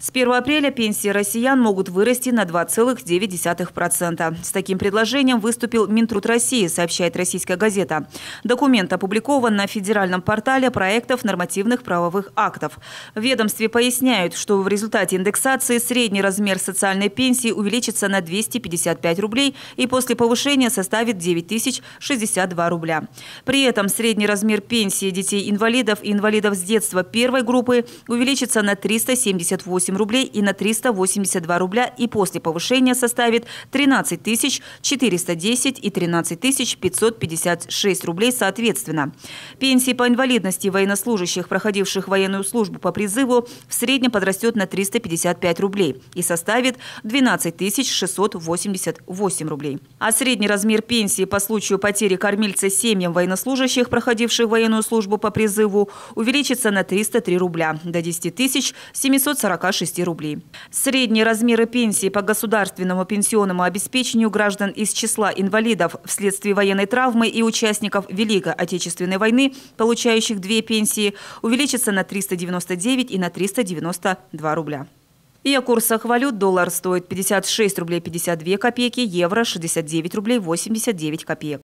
С 1 апреля пенсии россиян могут вырасти на 2,9%. С таким предложением выступил Минтруд России, сообщает российская газета. Документ опубликован на федеральном портале проектов нормативных правовых актов. В ведомстве поясняют, что в результате индексации средний размер социальной пенсии увеличится на 255 рублей и после повышения составит 9062 рубля. При этом средний размер пенсии детей-инвалидов и инвалидов с детства первой группы увеличится на 378 308 рублей и на 382 рубля и после повышения составит 13 тысяч 410 и 13 тысяч 556 рублей соответственно. Пенсии по инвалидности военнослужащих, проходивших военную службу по призыву, в среднем подрастет на 355 рублей и составит 12 688 рублей. А средний размер пенсии по случаю потери кормильца семьям военнослужащих, проходивших военную службу по призыву, увеличится на 303 рубля до 10 746 6 рублей. Средние размеры пенсии по государственному пенсионному обеспечению граждан из числа инвалидов вследствие военной травмы и участников Великой Отечественной войны, получающих две пенсии, увеличится на 399 и на 392 рубля. И о курсах валют доллар стоит 56 рублей 52 копейки, евро 69 рублей 89 копеек.